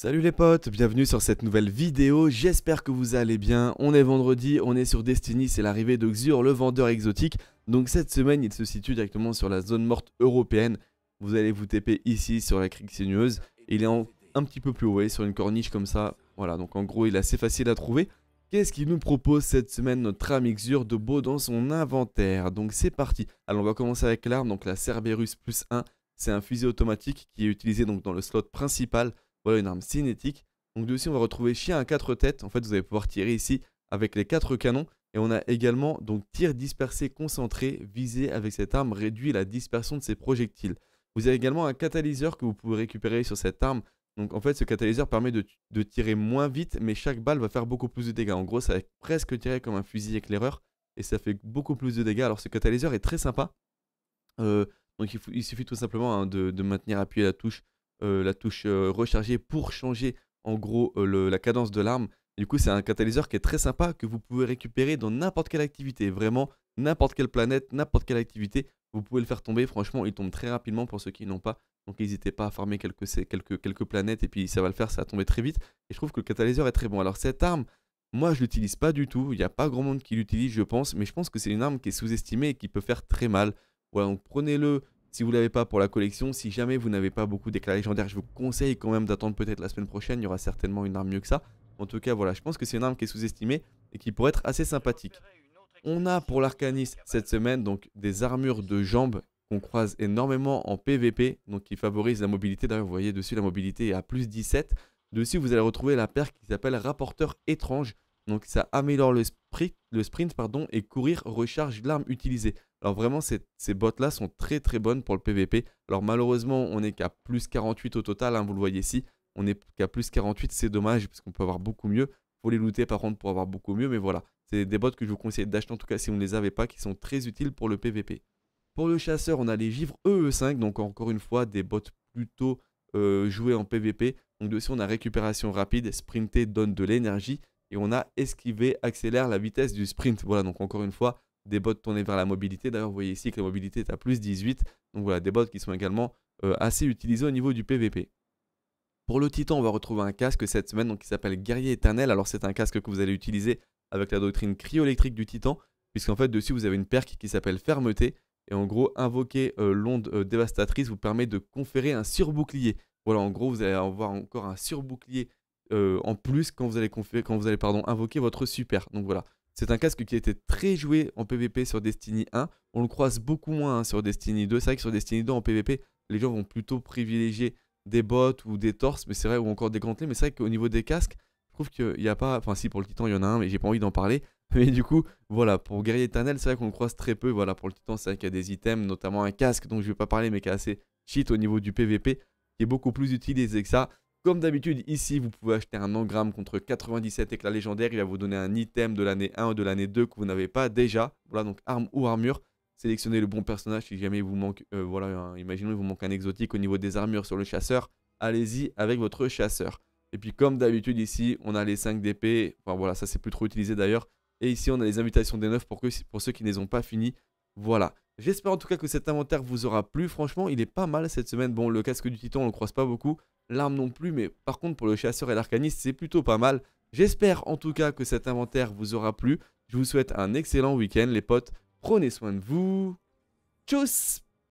Salut les potes, bienvenue sur cette nouvelle vidéo, j'espère que vous allez bien, on est vendredi, on est sur Destiny, c'est l'arrivée de Xur, le vendeur exotique, donc cette semaine il se situe directement sur la zone morte européenne, vous allez vous taper ici sur la crique sinueuse, il est un petit peu plus haut, sur une corniche comme ça, voilà, donc en gros il est assez facile à trouver. Qu'est-ce qu'il nous propose cette semaine notre ami Xur de beau dans son inventaire Donc c'est parti, alors on va commencer avec l'arme, donc la Cerberus plus 1, c'est un fusil automatique qui est utilisé donc dans le slot principal, voilà une arme cinétique. Donc de aussi on va retrouver chien à quatre têtes. En fait vous allez pouvoir tirer ici avec les quatre canons. Et on a également donc tir dispersé concentré, visé avec cette arme réduit la dispersion de ses projectiles. Vous avez également un catalyseur que vous pouvez récupérer sur cette arme. Donc en fait ce catalyseur permet de, tirer moins vite mais chaque balle va faire beaucoup plus de dégâts. En gros ça va presque tirer comme un fusil éclaireur et ça fait beaucoup plus de dégâts. Alors ce catalyseur est très sympa. Euh, donc il, suffit tout simplement hein, de, de, maintenir appuyé la touche euh, la touche euh, recharger pour changer en gros euh, la cadence de l'arme. Du coup, c'est un catalyseur qui est très sympa que vous pouvez récupérer dans n'importe quelle activité. Vraiment, n'importe quelle planète, n'importe quelle activité, vous pouvez le faire tomber. Franchement, il tombe très rapidement pour ceux qui n'ont pas. Donc n'hésitez pas à farmer quelques, quelques, quelques planètes et puis ça va le faire, ça va tomber très vite. Et je trouve que le catalyseur est très bon. Alors cette arme, moi je l'utilise pas du tout. Il n'y a pas grand monde qui l'utilise, je pense. Mais je pense que c'est une arme qui est sous-estimée et qui peut faire très mal. Voilà, donc prenez-le si vous ne l'avez pas pour la collection, si jamais vous n'avez pas beaucoup d'éclats légendaires, je vous conseille quand même d'attendre peut-être la semaine prochaine, il y aura certainement une arme mieux que ça. En tout cas, voilà, je pense que c'est une arme qui est sous-estimée et qui pourrait être assez sympathique. On a pour l'arcanis cette semaine donc des armures de jambes qu'on croise énormément en PVP, donc qui favorise la mobilité. D'ailleurs, vous voyez dessus, la mobilité est à plus 17. Dessus, vous allez retrouver la paire qui s'appelle Rapporteur étrange. Donc ça améliore le sprint, le sprint pardon, et courir recharge l'arme utilisée. Alors vraiment, ces, bots bottes-là sont très très bonnes pour le PVP. Alors malheureusement, on n'est qu'à plus 48 au total, hein, vous le voyez ici. On n'est qu'à plus 48, c'est dommage parce qu'on peut avoir beaucoup mieux. Il Faut les looter par contre pour avoir beaucoup mieux, mais voilà. C'est des bottes que je vous conseille d'acheter en tout cas si vous ne les avez pas, qui sont très utiles pour le PVP. Pour le chasseur, on a les givres EE5, donc encore une fois des bottes plutôt euh, joués en PVP. Donc dessus, on a récupération rapide, sprinter donne de l'énergie et on a esquiver accélère la vitesse du sprint. Voilà, donc encore une fois, des bottes tournées vers la mobilité. D'ailleurs, vous voyez ici que la mobilité est à plus 18. Donc voilà, des bottes qui sont également euh, assez utilisés au niveau du PVP. Pour le Titan, on va retrouver un casque cette semaine donc, qui s'appelle Guerrier Éternel. Alors c'est un casque que vous allez utiliser avec la doctrine cryoélectrique du Titan, puisqu'en fait dessus vous avez une perque qui s'appelle Fermeté. Et en gros, invoquer euh, l'onde euh, dévastatrice vous permet de conférer un surbouclier. Voilà, en gros, vous allez avoir encore un surbouclier en plus quand vous allez, quand vous allez pardon, invoquer votre super. Donc voilà, c'est un casque qui était très joué en PvP sur Destiny 1. On le croise beaucoup moins hein, sur Destiny 2. C'est vrai que sur Destiny 2 en PvP, les gens vont plutôt privilégier des bottes ou des torses, mais c'est vrai, ou encore des gantelets. Mais c'est vrai qu'au niveau des casques, je trouve qu'il n'y a pas. Enfin, si pour le titan, il y en a un, mais j'ai pas envie d'en parler. Mais du coup, voilà, pour Guerrier Éternel, c'est vrai qu'on le croise très peu. Voilà, pour le titan, c'est vrai qu'il y a des items, notamment un casque dont je ne vais pas parler, mais qui est assez cheat au niveau du PvP, qui est beaucoup plus utilisé que ça. Comme d'habitude, ici, vous pouvez acheter un engramme contre 97 éclats légendaires. Il va vous donner un item de l'année 1 ou de l'année 2 que vous n'avez pas déjà. Voilà, donc arme ou armure. Sélectionnez le bon personnage si jamais il vous manque, euh, voilà, imaginons il vous manque un exotique au niveau des armures sur le chasseur. Allez-y avec votre chasseur. Et puis comme d'habitude ici, on a les 5 dp, Enfin voilà, ça c'est plus trop utilisé d'ailleurs. Et ici, on a les invitations des neufs pour, que, pour ceux qui ne les ont pas finis. Voilà. J'espère en tout cas que cet inventaire vous aura plu. Franchement, il est pas mal cette semaine. Bon, le casque du titan, on le croise pas beaucoup. L'arme non plus, mais par contre, pour le chasseur et l'arcaniste, c'est plutôt pas mal. J'espère en tout cas que cet inventaire vous aura plu. Je vous souhaite un excellent week-end, les potes. Prenez soin de vous. Tchuss